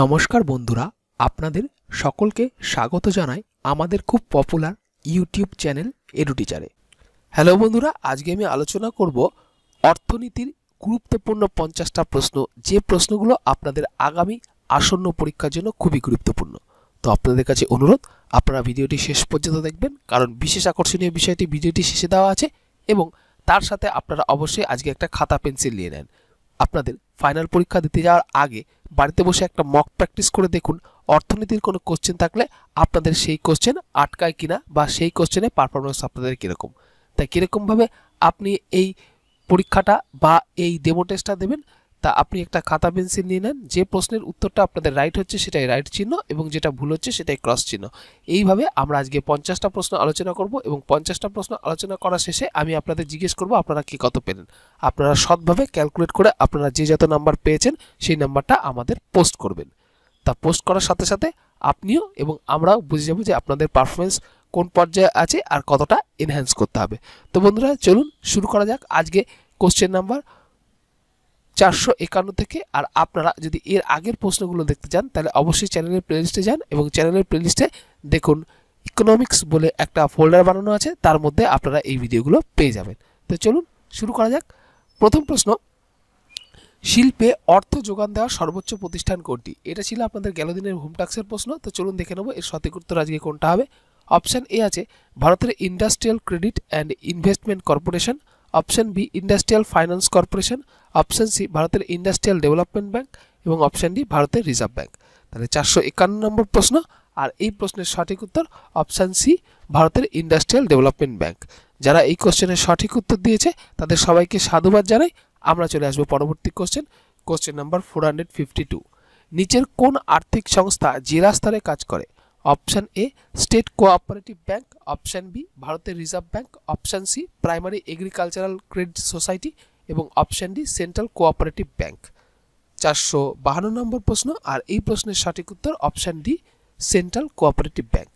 নমস্কার বন্ধুরা আপনাদের সকলকে স্বাগত জানাই আমাদের খুব পপুলার ইউটিউব চ্যানেল এডুটিচারে হ্যালো বন্ধুরা আজকে আমি আলোচনা করব অর্থনীতির গুরুত্বপূর্ণ পঞ্চাশটা প্রশ্ন যে প্রশ্নগুলো আপনাদের আগামী আসন্ন পরীক্ষার জন্য খুবই গুরুত্বপূর্ণ তো আপনাদের কাছে অনুরোধ আপনারা ভিডিওটি শেষ পর্যন্ত দেখবেন কারণ বিশেষ আকর্ষণীয় বিষয়টি ভিডিওটি শেষে দেওয়া আছে এবং তার সাথে আপনারা অবশ্যই আজকে একটা খাতা পেন্সিল নিয়ে নেন আপনাদের ফাইনাল পরীক্ষা দিতে যাওয়ার আগে বাড়িতে বসে একটা মক প্র্যাকটিস করে দেখুন অর্থনীতির কোনো কোশ্চেন থাকলে আপনাদের সেই কোশ্চেন আটকায় কিনা বা সেই কোশ্চেনে পারফরমেন্স আপনাদের কীরকম তাই কীরকমভাবে আপনি এই পরীক্ষাটা বা এই ডেমো টেস্টটা দেবেন তা আপনি একটা খাতা পেন্সিল নিয়ে নেন যে প্রশ্নের উত্তরটা আপনাদের রাইট হচ্ছে সেটাই রাইট চিহ্ন এবং যেটা ভুল হচ্ছে সেটাই ক্রস চিহ্ন এইভাবে আমরা আজকে পঞ্চাশটা প্রশ্ন আলোচনা করব এবং পঞ্চাশটা প্রশ্ন আলোচনা করা শেষে আমি আপনাদের জিজ্ঞেস করব আপনারা কি কত পেলেন আপনারা সৎভাবে ক্যালকুলেট করে আপনারা যে যত নাম্বার পেয়েছেন সেই নাম্বারটা আমাদের পোস্ট করবেন তা পোস্ট করার সাথে সাথে আপনিও এবং আমরাও বুঝে যাবো যে আপনাদের পারফরমেন্স কোন পর্যায়ে আছে আর কতটা এনহ্যান্স করতে হবে তো বন্ধুরা চলুন শুরু করা যাক আজকে কোশ্চেন নাম্বার চারশো একান্ন থেকে আর আপনারা যদি এর আগের প্রশ্নগুলো দেখতে চান তাহলে অবশ্যই চ্যানেলের প্লেলিস্টে যান এবং চ্যানেলের প্লেলিস্টে দেখুন ইকোনমিক্স বলে একটা ফোল্ডার বানানো আছে তার মধ্যে আপনারা এই ভিডিওগুলো পেয়ে যাবেন তো চলুন শুরু করা যাক প্রথম প্রশ্ন শিল্পে অর্থ যোগান দেওয়া সর্বোচ্চ প্রতিষ্ঠান কোনটি এটা ছিল আপনাদের গেল দিনের হোমটাক্সের প্রশ্ন তো চলুন দেখে নেবো এর সঠিক উত্তর আজকে কোনটা হবে অপশান এ আছে ভারতের industrial credit and investment corporation option B industrial finance corporation option C ভারতের ইন্ডাস্ট্রিয়াল ডেভেলপমেন্ট ব্যাংক এবং অপশন ডি ভারতের রিজার্ভ ব্যাংক তাহলে চারশো একান্ন নম্বর প্রশ্ন আর এই প্রশ্নের সঠিক উত্তর অপশান সি ভারতের ইন্ডাস্ট্রিয়াল ডেভেলপমেন্ট ব্যাংক যারা এই কোশ্চেনের সঠিক উত্তর দিয়েছে তাদের সবাইকে সাধুবাদ জানাই আমরা চলে আসবো পরবর্তী question question number four hundred fifty two নিচের কোন আর্থিক সংস্থা জেলা স্তরে কাজ করে option A state cooperative bank option B ভারতের reserve bank option C primary agricultural credit society এবং option D central cooperative bank চারশো বাহান্ন নম্বর প্রশ্ন আর এই প্রশ্নের সঠিক উত্তর option D central cooperative bank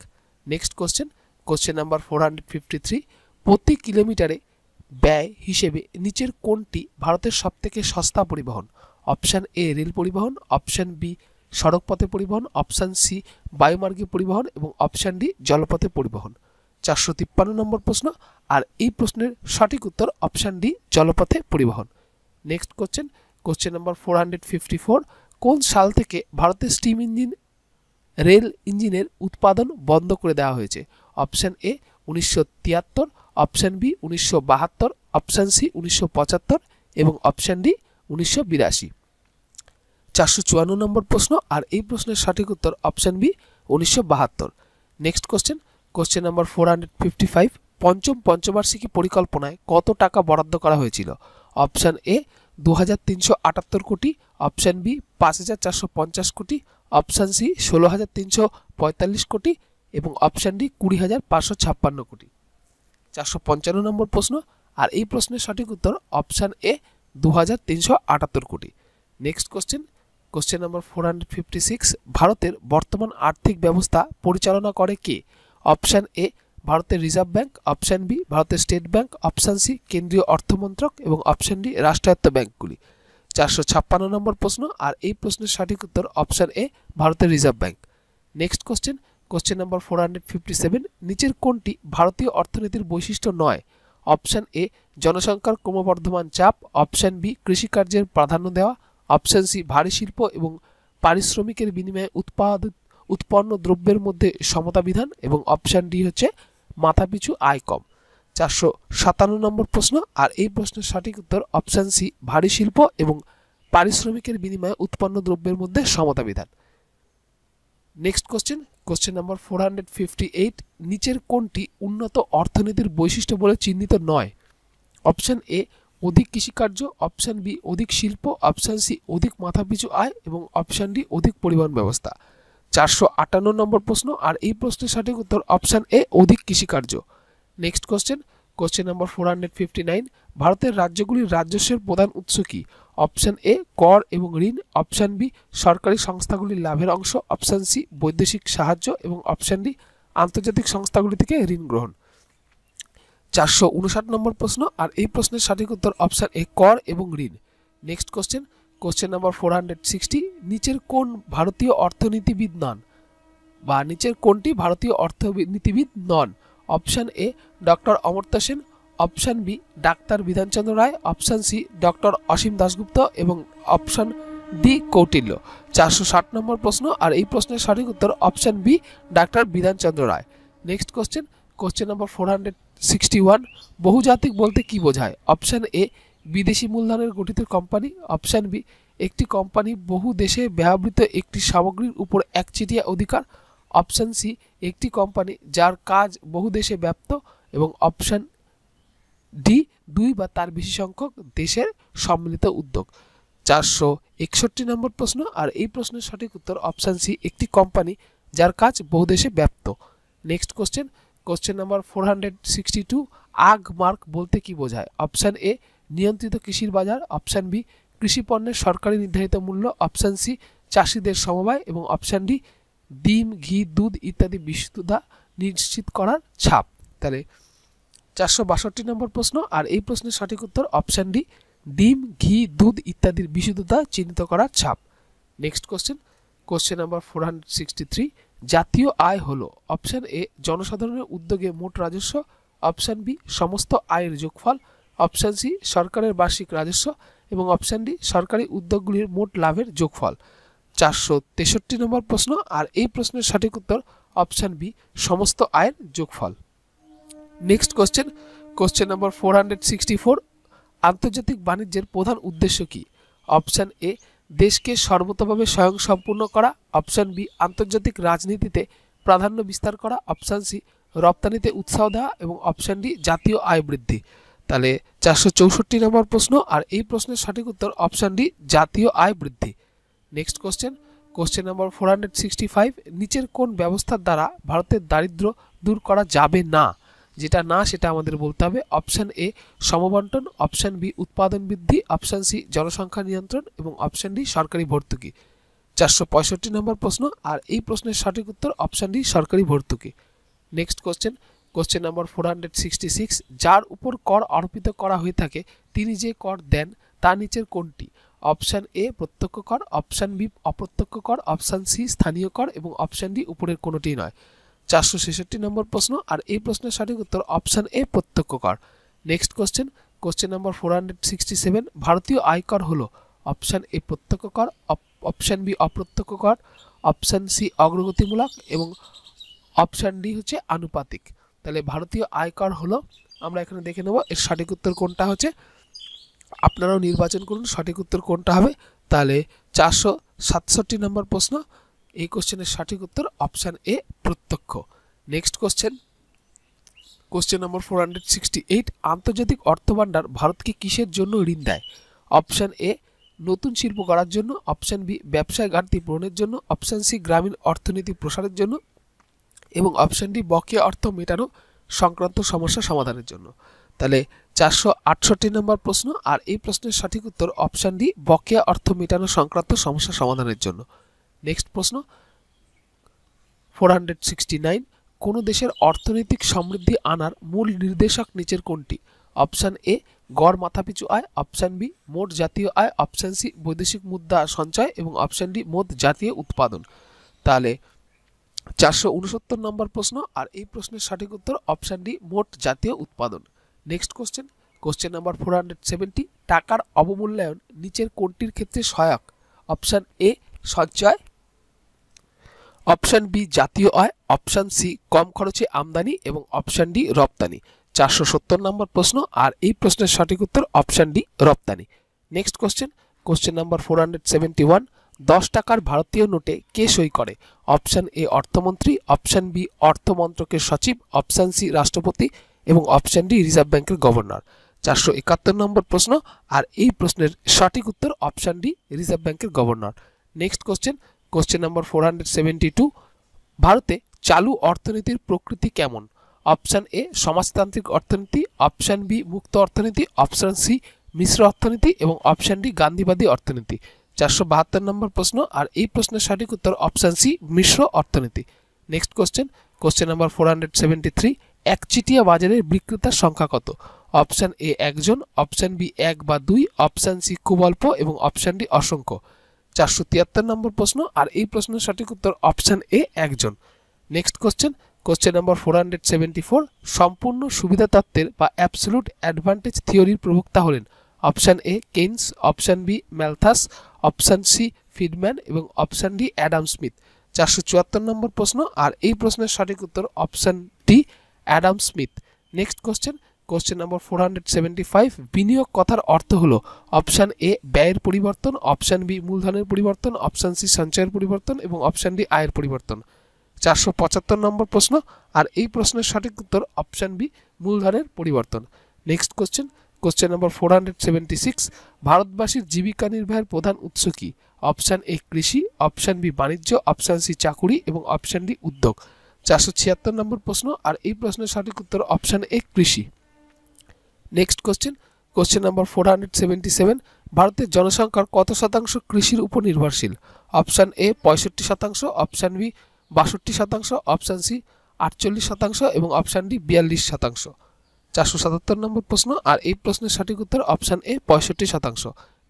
next question question number four hundred fifty three প্রতি কিলোমিটারে ব্যয় হিসেবে নিচের কোনটি ভারতের সবথেকে সস্তা পরিবহন অপশান এ রেল পরিবহন অপশান বি সড়কপথে পরিবহন অপশান সি বায়ুমার্গে পরিবহন এবং অপশান ডি জলপথে পরিবহন চারশো তিপ্পান্ন নম্বর প্রশ্ন আর এই প্রশ্নের সঠিক উত্তর অপশান ডি জলপথে পরিবহন নেক্সট কোশ্চেন কোশ্চেন নম্বর ফোর হান্ড্রেড ফিফটি ফোর কোন সাল থেকে ভারতের স্টিম ইঞ্জিন রেল ইঞ্জিনের উৎপাদন বন্ধ করে দেওয়া হয়েছে অপশান এ উনিশশো তিয়াত্তর অপশান বি উনিশশো বাহাত্তর অপশান সি উনিশশো পঁচাত্তর এবং অপশান ডি উনিশশো বিরাশি চারশো চুয়ান্ন নম্বর প্রশ্ন আর এই প্রশ্নের সঠিক উত্তর অপশান বি উনিশশো বাহাত্তর next question question number four hundred fifty five পঞ্চম পঞ্চবার্ষিকী পরিকল্পনায় কত টাকা বরাদ্দ করা হয়েছিল অপশান এ দু হাজার তিনশো আটাত্তর কোটি অপশান বি পাঁচ হাজার চারশো পঞ্চাশ কোটি অপশান সি ষোলো হাজার তিনশো পঁয়তাল্লিশ কোটি এবং অপশান ডি কুড়ি হাজার পাঁচশো ছাপ্পান্ন কোটি চারশো পঞ্চান্ন নম্বর প্রশ্ন আর এই প্রশ্নের সঠিক উত্তর অপশান এ দু হাজার তিনশো আটাত্তর কোটি নেক্সট কোশ্চেন কোশ্চেন নম্বর ফোর ভারতের বর্তমান আর্থিক ব্যবস্থা পরিচালনা করে কে অপশান এ ভারতের রিজার্ভ ব্যাংক অপশান বি ভারতের স্টেট ব্যাংক অপশান সি কেন্দ্রীয় অর্থমন্ত্রক এবং অপশান ডি রাষ্ট্রায়ত্ত ব্যাংকগুলি চারশো ছাপ্পান্ন নম্বর প্রশ্ন আর এই প্রশ্নের সঠিক উত্তর অপশান এ ভারতের reserve bank next question question নম্বর ফোর নিচের কোনটি ভারতীয় অর্থনীতির বৈশিষ্ট্য নয় অপশান এ জনসংখ্যার ক্রমবর্ধমান চাপ অপশান বি কৃষিকার্যের প্রাধান্য দেওয়া অবসেন্সি ভারী শিল্প এবং পারিশ্রমিকের বিনিময়ে উৎপাদ উৎপন্ন দ্রব্যের মধ্যে সমতা বিধান এবং অপশান ডি হচ্ছে মাথাপিছু আয় কম চারশো সাতান্ন নম্বর প্রশ্ন আর এই প্রশ্নের সঠিক উত্তর অপশান সি ভারী শিল্প এবং পারিশ্রমিকের বিনিময়ে উৎপন্ন দ্রব্যের মধ্যে সমতা বিধান নেক্সট কোশ্চেন কোশ্চেন নম্বর ফোর হান্ড্রেড ফিফটি এইট নিচের কোনটি উন্নত অর্থনীতির বৈশিষ্ট্য বলে চিহ্নিত নয় অপশান এ অধিক কৃষিকার্য অপশান বি অধিক শিল্প অপশান সি অধিক মাথাপিছু আয় এবং অপশান ডি অধিক পরিবহন ব্যবস্থা চারশো আটান্ন নম্বর প্রশ্ন আর এই প্রশ্নের সঠিক উত্তর অপশান এ অধিক কৃষিকার্য নেক্সট কোশ্চেন কোশ্চেন নম্বর ফোর হান্ড্রেড ফিফটি নাইন ভারতের রাজ্যগুলির রাজস্বের প্রধান উৎস কি অপশান এ কর এবং ঋণ অপশান বি সরকারি সংস্থাগুলির লাভের অংশ অপশান সি বৈদেশিক সাহায্য এবং অপশান ডি আন্তর্জাতিক সংস্থাগুলি থেকে ঋণ গ্রহণ চারশো উনষাট নম্বর প্রশ্ন আর এই প্রশ্নের সঠিক উত্তর অপশান এ কর এবং ঋণ next question question number four hundred sixty নিচের কোন ভারতীয় অর্থনীতিবিদ নন বা নিচের কোনটি ভারতীয় অর্থনীতিবিদ নন option A doctor Amartya Sen option B ডাক্তার Bidhan Chandra Roy option C doctor Asim Dasgupta এবং অপশান ডি কৌটিল্য চারশো ষাট নম্বর প্রশ্ন আর এই প্রশ্নের সঠিক উত্তর অপশান বি ডাক্তার Bidhan Chandra Roy next question question নম্বর ফোর হান্ড্রেড সিক্সটি ওয়ান বহুজাতিক বলতে কি বোঝায় অপশান এ বিদেশি মূলধনের গঠিত কোম্পানি অপশান বি একটি কোম্পানি বহু দেশে ব্যবহৃত একটি সামগ্রীর উপর একচেটিয়া অধিকার অপশান সি একটি কোম্পানি যার কাজ বহু দেশে ব্যাপ্ত এবং অপশান ডি দুই বা তার বেশি সংখ্যক দেশের সম্মিলিত উদ্যোগ চারশো একষট্টি নম্বর প্রশ্ন আর এই প্রশ্নের সঠিক উত্তর অপশান সি একটি কোম্পানি যার কাজ বহু দেশে ব্যাপ্ত next question question number four hundred sixty two Agmark বলতে কি বোঝায় অপশান এ নিয়ন্ত্রিত কৃষির বাজার অপশান বি কৃষি পণ্যের সরকারি নির্ধারিত মূল্য অপশান সি চাষিদের সমবায় এবং অপশান ডি ডিম ঘি দুধ ইত্যাদি বিশুদ্ধতা নিশ্চিত করার ছাপ তাহলে চারশো বাষট্টি নম্বর প্রশ্ন আর এই প্রশ্নের সঠিক উত্তর অপশান ডি ডিম ঘি দুধ ইত্যাদির বিশুদ্ধতা চিহ্নিত করার ছাপ next question question number four hundred sixty three জাতীয় আয় হল অপশান এ জনসাধারণের উদ্যোগে মোট রাজস্ব অপশান বি সমস্ত আয়ের যোগফল অপশান সি সরকারের বার্ষিক রাজস্ব এবং অপশান ডি সরকারি উদ্যোগগুলির মোট লাভের যোগফল চারশো তেষট্টি নম্বর প্রশ্ন আর এই প্রশ্নের সঠিক উত্তর অপশান বি সমস্ত আয়ের যোগফল নেক্সট কোশ্চেন কোশ্চেন নম্বর ফোর হান্ড্রেড সিক্সটি ফোর আন্তর্জাতিক বাণিজ্যের প্রধান উদ্দেশ্য কী অপশান এ দেশকে সর্বতভাবে স্বয়ংসম্পূর্ণ করা অপশান বি আন্তর্জাতিক রাজনীতিতে প্রাধান্য বিস্তার করা অপশান সি রপ্তানিতে উৎসাহ দেওয়া এবং অপশান ডি জাতীয় আয় বৃদ্ধি তাহলে চারশো চৌষট্টি নম্বর প্রশ্ন আর এই প্রশ্নের সঠিক উত্তর অপশান ডি জাতীয় আয় বৃদ্ধি নেক্সট কোশ্চেন কোশ্চেন নম্বর ফোর হান্ড্রেড সিক্সটি ফাইভ নিচের কোন ব্যবস্থার দ্বারা ভারতের দারিদ্র দূর করা যাবে না যেটা না সেটা আমাদের বলতে হবে অপশান এ সমবন্টন অপশান বি উৎপাদন বৃদ্ধি অপশান সি জনসংখ্যা নিয়ন্ত্রণ এবং অপশান ডি সরকারি ভর্তুকি চারশো পঁয়ষট্টি নম্বর প্রশ্ন আর এই প্রশ্নের সঠিক উত্তর অপশান ডি সরকারি ভর্তুকি নেক্সট কোশ্চেন কোশ্চেন নম্বর ফোর হান্ড্রেড সিক্সটি সিক্স যার উপর কর অর্পিত করা হয়ে থাকে তিনি যে কর দেন তা নিচের কোনটি অপশান এ প্রত্যক্ষ কর অপশান বি অপ্রত্যক্ষ কর অপশান সি স্থানীয় কর এবং অপশান ডি উপরের কোনোটি নয় চারশো ছেষট্টি নম্বর প্রশ্ন আর এই প্রশ্নের সঠিক উত্তর অপশান এ প্রত্যক্ষ কর নেক্সট কোশ্চেন কোশ্চেন নম্বর ফোর হান্ড্রেড সিক্সটি সেভেন ভারতীয় আয়কর হল অপশান এ প্রত্যক্ষ কর অপশান বি অপ্রত্যক্ষ কর অপশান সি অগ্রগতিমূলক এবং অপশান ডি হচ্ছে আনুপাতিক তাহলে ভারতীয় আয়কর হল আমরা এখানে দেখে নেব এর সঠিক উত্তর কোনটা হচ্ছে আপনারাও নির্বাচন করুন সঠিক উত্তর কোনটা হবে তাহলে চারশো সাতষট্টি নম্বর প্রশ্ন এই কোশ্চেনের সঠিক উত্তর অপশান এ প্রত্যক্ষ নেক্সট কোশ্চেন কোশ্চেন নম্বর ফোর হান্ড্রেড সিক্সটি এইট আন্তর্জাতিক অর্থভাণ্ডার ভারতকে কিসের জন্য ঋণ দেয় অপশান এ নতুন শিল্প করার জন্য অপশান বি ব্যবসায় ঘাটতি পূরণের জন্য অপশান সি গ্রামীণ অর্থনীতি প্রসারের জন্য এবং অপশান ডি বকেয়া অর্থ মেটানো সংক্রান্ত সমস্যা সমাধানের জন্য তাহলে চারশো আটষট্টি নম্বর প্রশ্ন আর এই প্রশ্নের সঠিক উত্তর অপশান ডি বকেয়া অর্থ মেটানো সংক্রান্ত সমস্যা সমাধানের জন্য নেক্সট প্রশ্ন ফোর হান্ড্রেড সিক্সটি নাইন কোনো দেশের অর্থনৈতিক সমৃদ্ধি আনার মূল নির্দেশক নিচের কোনটি অপশান এ গড় মাথাপিছু আয় অপশান বি মোট জাতীয় আয় অপশান সি বৈদেশিক মুদ্রা সঞ্চয় এবং অপশান ডি মোট জাতীয় উৎপাদন তাহলে চারশো উনসত্তর নম্বর প্রশ্ন আর এই প্রশ্নের সঠিক উত্তর অপশান ডি মোট জাতীয় উৎপাদন next question question number four hundred টাকার অবমূল্যায়ন নিচের কোনটির ক্ষেত্রে সহায়ক অপশান এ সঞ্চয় অপশান বি জাতীয় আয় অপশান সি কম খরচে আমদানি এবং অপশান ডি রপ্তানি চারশো সত্তর নম্বর প্রশ্ন আর এই প্রশ্নের সঠিক উত্তর অপশান ডি রপ্তানি next question question number four hundred one দশ টাকার ভারতীয় নোটে কে সই করে অপশান এ অর্থমন্ত্রী অপশান বি অর্থমন্ত্রকের সচিব অপশান সি রাষ্ট্রপতি এবং অপশান ডি রিজার্ভ ব্যাংকের গভর্নর চারশো একাত্তর নম্বর প্রশ্ন আর এই প্রশ্নের সঠিক উত্তর অপশান ডি রিজার্ভ ব্যাংকের governor next question question number four ভারতে চালু অর্থনীতির প্রকৃতি কেমন অপশান এ সমাজতান্ত্রিক অর্থনীতি অপশান বি মুক্ত অর্থনীতি অপশান সি মিশ্র অর্থনীতি এবং অপশান ডি গান্ধীবাদী অর্থনীতি চারশো বাহাত্তর নম্বর প্রশ্ন আর এই প্রশ্নের সঠিক উত্তর অপশান সি মিশ্র অর্থনীতি next question question number four hundred seventy three একচিটিয়া বাজারের বিক্রেতার সংখ্যা কত অপশান এ একজন অপশান বি এক বা দুই অপশান সি খুব অল্প এবং অপশান ডি অসংখ্য চারশো তিয়াত্তর নম্বর প্রশ্ন আর এই প্রশ্নের সঠিক উত্তর অপশান এ একজন নেক্সট কোশ্চেন কোশ্চেন নম্বর ফোর হান্ড্রেড সেভেন্টি ফোর সম্পূর্ণ সুবিধা তত্ত্বের বা অ্যাবসলুট অ্যাডভান্টেজ থিওরির প্রবক্তা হলেন option A Keynes option B Malthus option C Friedman এবং অপশান ডি অ্যাডাম স্মিথ চারশো চুয়াত্তর নম্বর প্রশ্ন আর এই প্রশ্নের সঠিক উত্তর option D Adam Smith next question question নম্বর ফোর হান্ড্রেড সেভেন্টি ফাইভ বিনিয়োগ কথার অর্থ হল অপশান এ ব্যয়ের পরিবর্তন অপশান বি মূলধনের পরিবর্তন অপশান সি সঞ্চয়ের পরিবর্তন এবং অপশান ডি আয়ের পরিবর্তন চারশো পঁচাত্তর নম্বর প্রশ্ন আর এই প্রশ্নের সঠিক উত্তর অপশান বি মূলধনের পরিবর্তন নেক্সট কোশ্চেন কোশ্চেন নম্বর ফোর হান্ড্রেড সেভেন্টি সিক্স ভারতবাসীর জীবিকা নির্বাহের প্রধান উৎস কী অপশান এ কৃষি অপশান বি বাণিজ্য অপশান সি চাকুরি এবং অপশান ডি উদ্যোগ চারশো ছিয়াত্তর নম্বর প্রশ্ন আর এই প্রশ্নের সঠিক উত্তর অপশান এ কৃষি next question question number four hundred seventy seven ভারতের জনসংখ্যার কত শতাংশ কৃষির উপর নির্ভরশীল অপশান এ পঁয়ষট্টি শতাংশ অপশান বি বাষট্টি শতাংশ অপশান সি আটচল্লিশ শতাংশ এবং অপশান ডি বিয়াল্লিশ শতাংশ চারশো সাতাত্তর নম্বর প্রশ্ন আর এই প্রশ্নের সঠিক উত্তর অপশান এ পঁয়ষট্টি শতাংশ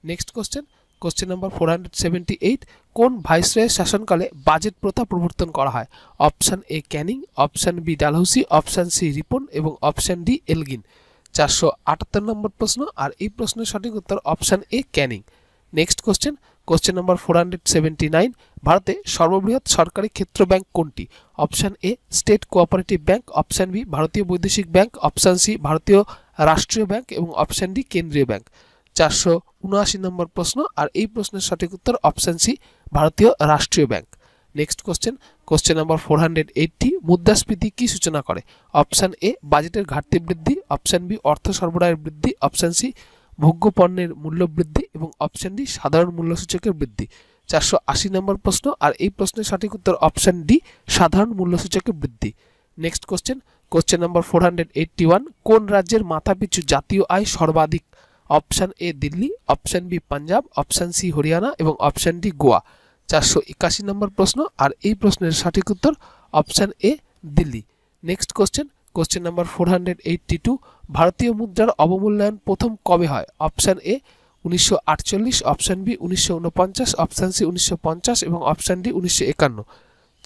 নেক্সট কোশ্চেন কোশ্চেন নম্বর ফোর হান্ড্রেড সেভেন্টি এইট কোন ভাইসরয়ের শাসনকালে বাজেট প্রথা প্রবর্তন করা হয় option A Canning option B Dalhousie option C Ripon এবং অপশান ডি এলগিন চারশো আটাত্তর নম্বর প্রশ্ন আর এই প্রশ্নের সঠিক উত্তর option A Canning next question question number four hundred seventy nine ভারতে সর্ববৃহৎ সরকারি ক্ষেত্র ব্যাংক কোনটি option A state cooperative bank option B ভারতীয় বৈদেশিক ব্যাংক অপশান সি ভারতীয় রাষ্ট্রীয় ব্যাংক এবং অপশান ডি কেন্দ্রীয় ব্যাংক চারশো উনআশি নম্বর প্রশ্ন আর এই প্রশ্নের সঠিক উত্তর অপশান সি ভারতীয় রাষ্ট্রীয় bank next question question number four hundred eighty মুদ্রাস্ফীতি কী সূচনা করে অপশান এ বাজেটের ঘাটতি বৃদ্ধি অপশান বি অর্থ সরবরাহের বৃদ্ধি অপশান সি ভোগ্য পণ্যের মূল্য বৃদ্ধি এবং অপশান ডি সাধারণ মূল্যসূচকের বৃদ্ধি চারশো আশি নম্বর প্রশ্ন আর এই প্রশ্নের সঠিক উত্তর অপশান ডি সাধারণ মূল্যসূচকের বৃদ্ধি নেক্সট কোশ্চেন কোশ্চেন নম্বর ফোর হান্ড্রেড এইটটি ওয়ান কোন রাজ্যের মাথাপিছু জাতীয় আয় সর্বাধিক option A Delhi option B Punjab option C Haryana এবং অপশান ডি গোয়া চারশো একাশি নম্বর প্রশ্ন আর এই প্রশ্নের সঠিক উত্তর option A Delhi next question question number four hundred two ভারতীয় মুদ্রার অবমূল্যায়ন প্রথম কবে হয় অপশান এ উনিশশো আটচল্লিশ অপশান বি উনিশশো উনপঞ্চাশ অপশান সি উনিশশো পঞ্চাশ এবং অপশান ডি উনিশশো একান্ন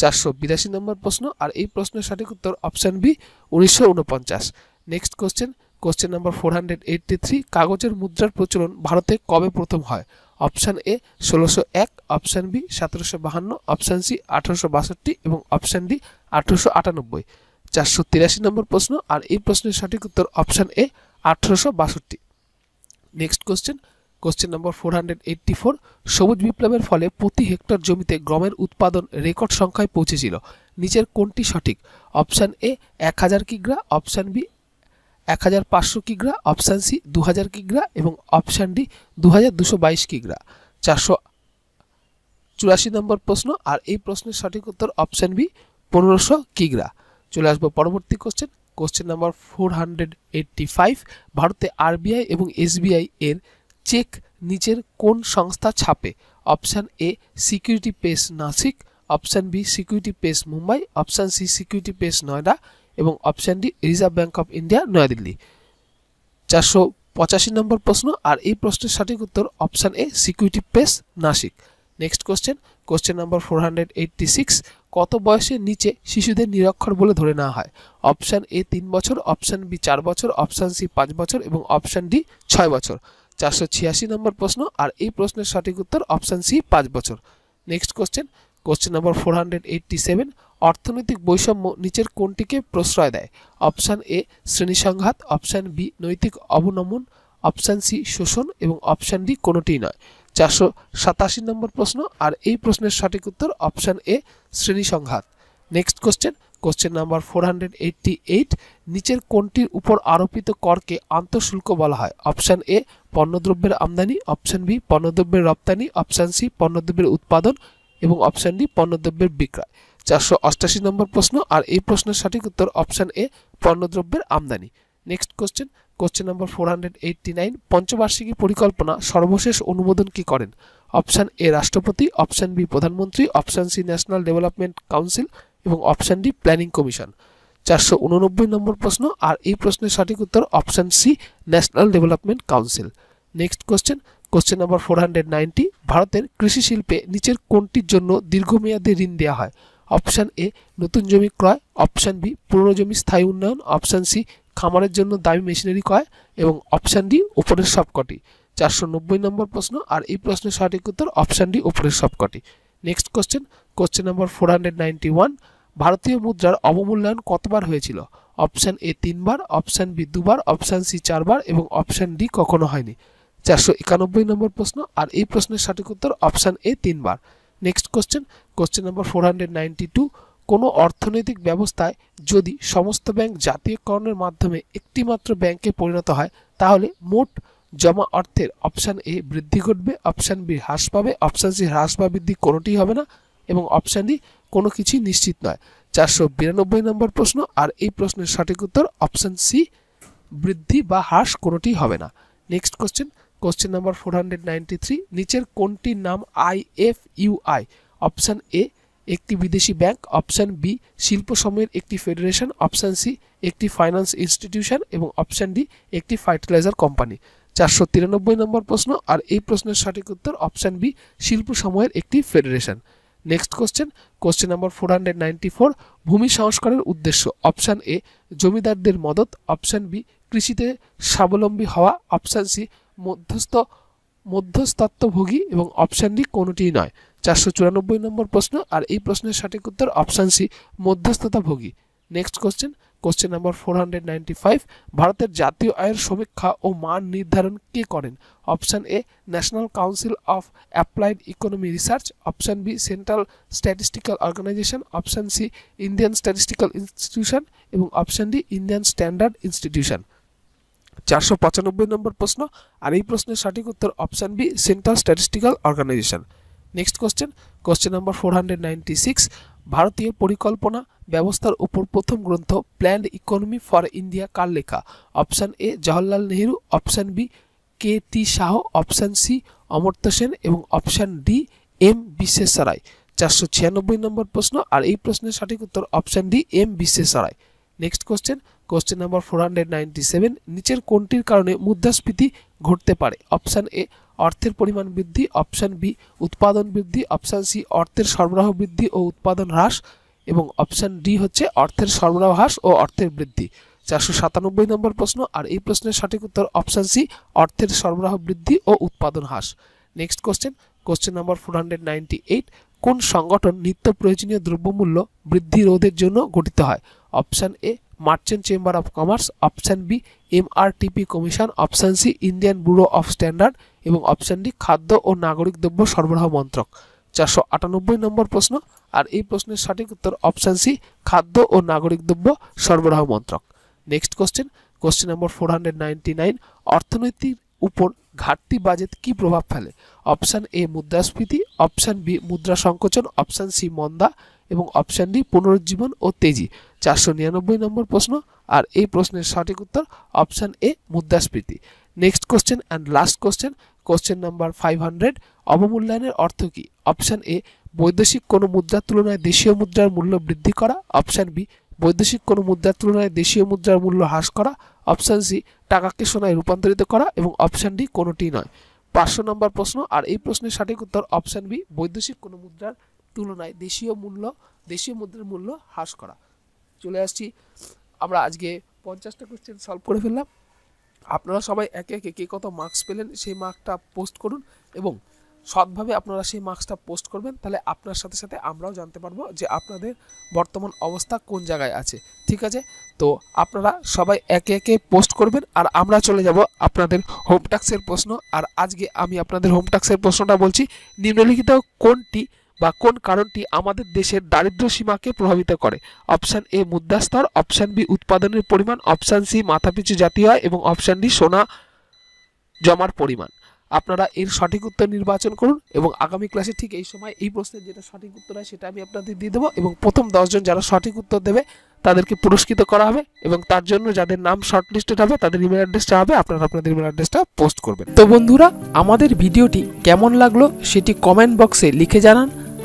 চারশো বিরাশি নম্বর প্রশ্ন আর এই প্রশ্নের সঠিক উত্তর অপশান বি উনিশশো উনপঞ্চাশ next question question number four hundred eighty three কাগজের মুদ্রার প্রচলন ভারতে কবে প্রথম হয় অপশান এ ষোলোশো এক অপশান বি সতেরোশো বাহান্ন অপশান সি আঠারোশো বাষট্টি এবং অপশান ডি আঠারোশো আটানব্বই চারশো তিরাশি নম্বর প্রশ্ন আর এই প্রশ্নের সঠিক উত্তর অপশান এ আঠারোশো বাষট্টি নেক্সট কোশ্চেন কোশ্চেন নম্বর ফোর হান্ড্রেড এইট্টি ফোর সবুজ বিপ্লবের ফলে প্রতি হেক্টর জমিতে গমের উৎপাদন রেকর্ড সংখ্যায় পৌঁছেছিল নিচের কোনটি সঠিক অপশান এ এক হাজার কিগ্রা অপশান বি এক হাজার পাঁচশো কিগ্রা অপশান সি দু হাজার কিগ্রা এবং অপশান ডি দু হাজার দুশো বাইশ কিগ্রা চারশো চুরাশি নম্বর প্রশ্ন আর এই প্রশ্নের সঠিক উত্তর অপশান বি পনেরোশো কিগ্রা চলে আসবো পরবর্তী question question number four hundred eighty five ভারতে আরবিআই এবং এসবিআই এর চেক নিচের কোন সংস্থা ছাপে option A security press Nashik option B security press Mumbai option C security press Noida এবং option D reserve bank of India New Delhi চারশো পঁচাশি নম্বর প্রশ্ন আর এই প্রশ্নের সঠিক উত্তর option A security press Nashik next question question number four hundred eighty six কত বয়সের নিচে শিশুদের নিরক্ষর বলে ধরে নেওয়া হয় অপশান এ তিন বছর অপশান বি চার বছর অপশান সি পাঁচ বছর এবং অপশান ডি ছয় বছর চারশো ছিয়াশি নম্বর প্রশ্ন আর এই প্রশ্নের সঠিক উত্তর অপশান সি পাঁচ বছর নেক্সট কোশ্চেন কোশ্চেন নম্বর ফোর হান্ড্রেড এইটটি সেভেন অর্থনৈতিক বৈষম্য নিচের কোনটিকে প্রশ্রয় দেয় অপশান এ শ্রেণী সংঘাত অপশান বি নৈতিক অবনমন অপশান সি শোষণ এবং অপশান ডি কোনোটিই নয় চারশো সাতাশি নম্বর প্রশ্ন আর এই প্রশ্নের সঠিক উত্তর অপশান এ শ্রেণী সংঘাত next question question number four hundred eight নিচের কোনটির উপর আরোপিত করকে আন্তঃশুল্ক বলা হয় অপশান এ পণ্যদ্রব্যের আমদানি অপশান বি পণ্যদ্রব্যের রপ্তানি অপশান সি পণ্যদ্রব্যের উৎপাদন এবং অপশান ডি পণ্যদ্রব্যের বিক্রয় চারশো অষ্টাশি নম্বর প্রশ্ন আর এই প্রশ্নের সঠিক উত্তর অপশান এ পণ্যদ্রব্যের আমদানি নেক্সট কোশ্চেন কোশ্চেন নম্বর ফোর হান্ড্রেড এইটটি নাইন পঞ্চবার্ষিকী পরিকল্পনা সর্বশেষ অনুমোদন কি করেন অপশান এ রাষ্ট্রপতি অপশান বি প্রধানমন্ত্রী option C national development council এবং অপশান ডি প্ল্যানিং কমিশন চারশো উননব্বই নম্বর প্রশ্ন আর এই প্রশ্নের সঠিক উত্তর option C national development council next question question নম্বর ফোর হান্ড্রেড নাইনটি ভারতের কৃষি শিল্পে নিচের কোনটির জন্য দীর্ঘমেয়াদী ঋণ দেওয়া হয় অপশান এ নতুন জমি ক্রয় অপশান বি পুরনো জমি স্থায়ী উন্নয়ন অপশান সি খামারের জন্য দামি মেশিনারি ক্রয় এবং অপশান ডি উপরের সবকটি চারশো নব্বই নম্বর প্রশ্ন আর এই প্রশ্নের সঠিক উত্তর অপশান ডি উপরের সবকটি নেক্সট কোশ্চেন কোশ্চেন নম্বর ফোর হান্ড্রেড নাইনটি ওয়ান ভারতীয় মুদ্রার অবমূল্যায়ন কতবার হয়েছিল অপশান এ তিনবার অপশান বি দুবার অপশান সি চারবার এবং অপশান ডি কখনো হয়নি চারশো একানব্বই নম্বর প্রশ্ন আর এই প্রশ্নের সঠিক উত্তর অপশান এ তিনবার next question question number four কোনো অর্থনৈতিক ব্যবস্থায় যদি সমস্ত ব্যাংক জাতীয়করণের মাধ্যমে একটিমাত্র ব্যাংকে পরিণত হয় তাহলে মোট জমা অর্থের অপশান এ বৃদ্ধি ঘটবে অপশান বি হ্রাস পাবে অপশান সি হ্রাস বা বৃদ্ধি কোনোটি হবে না এবং অপশান ডি কোনো কিছুই নিশ্চিত নয় চারশো বিরানব্বই নম্বর প্রশ্ন আর এই প্রশ্নের সঠিক উত্তর অপশান সি বৃদ্ধি বা হ্রাস কোনোটি হবে না next question question number four hundred ninety three নিচের কোনটির নাম I F IFUI option A একটি বিদেশি ব্যাংক অপশান বি শিল্প সময়ের একটি ফেডারেশন অপশান সি একটি ফাইন্যান্স ইনস্টিটিউশন এবং অপশান ডি একটি ফার্টিলাইজার কোম্পানি চারশো তিরানব্বই নম্বর প্রশ্ন আর এই প্রশ্নের সঠিক উত্তর অপশান বি শিল্প সময়ের একটি federation next question question number four hundred ninety four ভূমি সংস্কারের উদ্দেশ্য অপশান এ জমিদারদের মদত অপশান বি কৃষিতে স্বাবলম্বী হওয়া অপশান সি মধ্যস্থ মধ্যস্থত্বভোগী এবং অপশান ডি কোনোটিই নয় চারশো চুরানব্বই নম্বর প্রশ্ন আর এই প্রশ্নের সঠিক উত্তর অপশান সি মধ্যস্থতা ভোগী next question question number four hundred ninety five ভারতের জাতীয় আয়ের সমীক্ষা ও মান নির্ধারণ কে করেন option A national council of applied economy research option B central statistical organisation option C Indian statistical institution এবং option D Indian standard institution চারশো পঁচানব্বই নম্বর প্রশ্ন আর এই প্রশ্নের সঠিক উত্তর option B central statistical organisation next question question নম্বর ফোর হান্ড্রেড নাইনটি সিক্স ভারতীয় পরিকল্পনা ব্যবস্থার উপর প্রথম গ্রন্থ প্ল্যান্ড ইকোনমি ফর ইন্ডিয়া কার লেখা option A Jawaharlal Nehru option B K T Shah option C Amartya Sen এবং অপশান ডি এম বিশ্বেশ্বরায় চারশো ছিয়ানব্বই নম্বর প্রশ্ন আর এই প্রশ্নের সঠিক উত্তর অপশান ডি এম বিশ্বেশ্বরায় next question question number four নিচের কোনটির কারণে মুদ্রাস্ফীতি ঘটতে পারে অপশান এ অর্থের পরিমাণ বৃদ্ধি অপশান বি উৎপাদন বৃদ্ধি অপশান সি অর্থের সরবরাহ বৃদ্ধি ও উৎপাদন হ্রাস এবং অপশান ডি হচ্ছে অর্থের সরবরাহ হ্রাস ও অর্থের বৃদ্ধি চারশো সাতানব্বই নম্বর প্রশ্ন আর এই প্রশ্নের সঠিক উত্তর অপশান সি অর্থের সরবরাহ বৃদ্ধি ও উৎপাদন হ্রাস next question question number four কোন সংগঠন নিত্য প্রয়োজনীয় দ্রব্যমূল্য বৃদ্ধি রোধের জন্য গঠিত হয় option A merchant chamber of commerce option B MRTP commission option C Indian bureau of standard এবং অপশান ডি খাদ্য ও নাগরিক দ্রব্য সরবরাহ মন্ত্রক চারশো আটানব্বই নম্বর প্রশ্ন আর এই প্রশ্নের সঠিক উত্তর অপশান সি খাদ্য ও নাগরিক দ্রব্য সরবরাহ মন্ত্রক নেক্সট কোশ্চেন কোশ্চেন নম্বর ফোর হান্ড্রেড নাইনটি নাইন অর্থনীতির উপর ঘাটতি বাজেট কি প্রভাব ফেলে অপশান এ মুদ্রাস্ফীতি অপশান বি মুদ্রা সংকোচন অপশান সি মন্দা এবং অপশান ডি পুনরুজ্জীবন ও তেজি চারশো নিরানব্বই নম্বর প্রশ্ন আর এই প্রশ্নের সঠিক উত্তর অপশান এ মুদ্রাস্ফীতি next question and last question question number five hundred অবমূল্যায়নের অর্থ কী অপশান এ বৈদেশিক কোনো মুদ্রার তুলনায় দেশীয় মুদ্রার মূল্য বৃদ্ধি করা অপশান বি বৈদেশিক কোনো মুদ্রার তুলনায় দেশীয় মুদ্রার মূল্য হ্রাস করা অপশান সি টাকাকে সোনায় রূপান্তরিত করা এবং অপশান ডি কোনোটি নয় পাঁচশো নম্বর প্রশ্ন আর এই প্রশ্নের সঠিক উত্তর অপশান বি বৈদেশিক কোনো মুদ্রার তুলনায় দেশীয় মূল্য দেশীয় মুদ্রার মূল্য হ্রাস করা চলে আসছি আমরা আজকে পঞ্চাশটা কোয়েশ্চেন সলভ করে ফেললাম আপনারা সবাই একে একে কে কত মার্কস পেলেন সেই মার্কটা পোস্ট করুন এবং সৎভাবে আপনারা সেই মার্কসটা পোস্ট করবেন তাহলে আপনার সাথে সাথে আমরাও জানতে পারবো যে আপনাদের বর্তমান অবস্থা কোন জায়গায় আছে ঠিক আছে তো আপনারা সবাই একে একে পোস্ট করবেন আর আমরা চলে যাব আপনাদের হোমটাক্সের প্রশ্ন আর আজকে আমি আপনাদের হোমটাক্সের প্রশ্নটা বলছি নিম্নলিখিত কোনটি বা কোন কারণটি আমাদের দেশের দারিদ্র সীমাকে প্রভাবিত করে অপশান এ মুদ্রাস্তর অপশান বি উৎপাদনের পরিমাণ অপশান সি মাথাপিছু জাতীয় হয় এবং অপশান ডি সোনা জমার পরিমাণ আপনারা এর সঠিক উত্তর নির্বাচন করুন এবং আগামী ক্লাসে ঠিক এই সময় এই প্রশ্নের যেটা সঠিক উত্তর হয় সেটা আমি আপনাদের দিয়ে দেবো এবং প্রথম দশজন যারা সঠিক উত্তর দেবে তাদেরকে পুরস্কৃত করা হবে এবং তার জন্য যাদের নাম শর্টলিস্টেড হবে তাদের ইমেল অ্যাড্রেসটা হবে আপনারা আপনাদের ইমেল অ্যাড্রেসটা পোস্ট করবেন তো বন্ধুরা আমাদের ভিডিওটি কেমন লাগলো সেটি কমেন্ট বক্সে লিখে জানান